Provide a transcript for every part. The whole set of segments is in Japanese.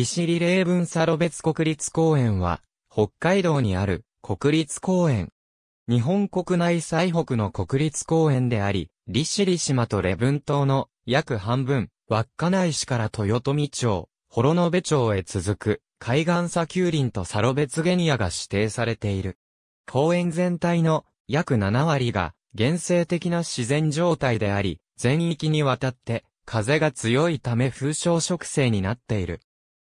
石リ霊文サロベツ国立公園は、北海道にある国立公園。日本国内最北の国立公園であり、利尻島と礼文島の約半分、稚内市から豊富町、幌延町へ続く海岸砂丘林とサロベツゲニアが指定されている。公園全体の約7割が原生的な自然状態であり、全域にわたって風が強いため風小植生になっている。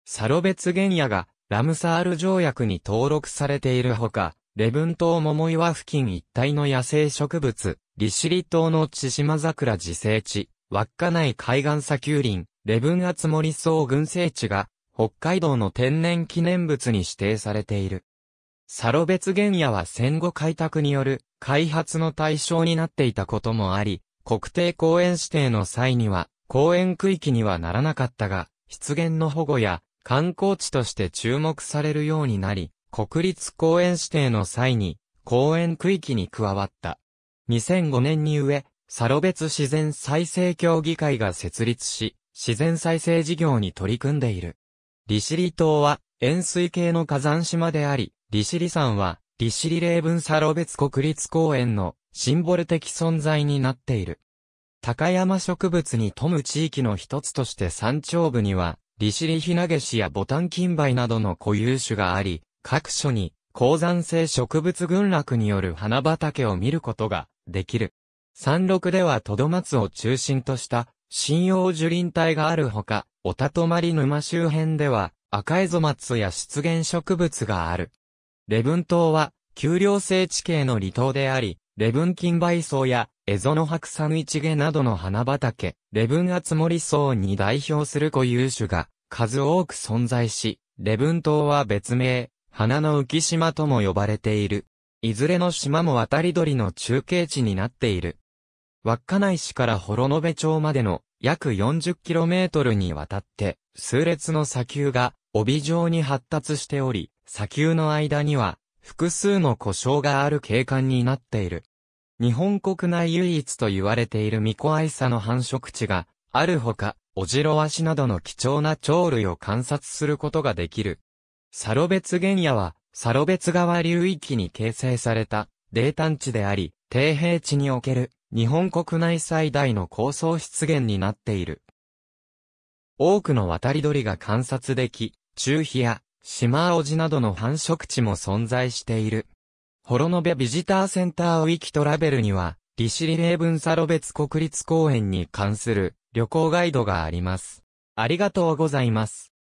サロベツ原野がラムサール条約に登録されているほか、レブン島桃岩付近一帯の野生植物、利尻島の千島桜自生地、稚内海岸砂丘林、レブン厚森草群生地が、北海道の天然記念物に指定されている。サロベツ原野は戦後開拓による開発の対象になっていたこともあり、国定公園指定の際には、公園区域にはならなかったが、湿原の保護や観光地として注目されるようになり、国立公園指定の際に、公園区域に加わった。2005年に上、サロベツ自然再生協議会が設立し、自然再生事業に取り組んでいる。利尻島は塩水系の火山島であり、利尻山は利尻霊文サロベツ国立公園のシンボル的存在になっている。高山植物に富む地域の一つとして山頂部には利尻ひなげしやボタンキンバイなどの固有種があり、各所に高山性植物群落による花畑を見ることができる。山麓ではトドマツを中心とした針葉樹林帯があるほか、おたとまり沼周辺では赤エゾマツや湿原植物がある。レブン島は丘陵性地形の離島であり、レブン金梅草やエゾノハクサヌイチゲなどの花畑、レブンアツモリ草に代表する固有種が数多く存在し、礼文島は別名、花の浮島とも呼ばれている。いずれの島も渡り鳥の中継地になっている。稚内市から幌延町までの約 40km にわたって、数列の砂丘が帯状に発達しており、砂丘の間には複数の故障がある景観になっている。日本国内唯一と言われているミコアイサの繁殖地があるほか、オジロワシなどの貴重な鳥類を観察することができる。サロベツ原野は、サロベツ川流域に形成された、泥炭地であり、低平地における、日本国内最大の高層湿原になっている。多くの渡り鳥が観察でき、中飛や、シマオジなどの繁殖地も存在している。ホロノベビジターセンターウィキトラベルには、石リレー分サロ別国立公園に関する旅行ガイドがあります。ありがとうございます。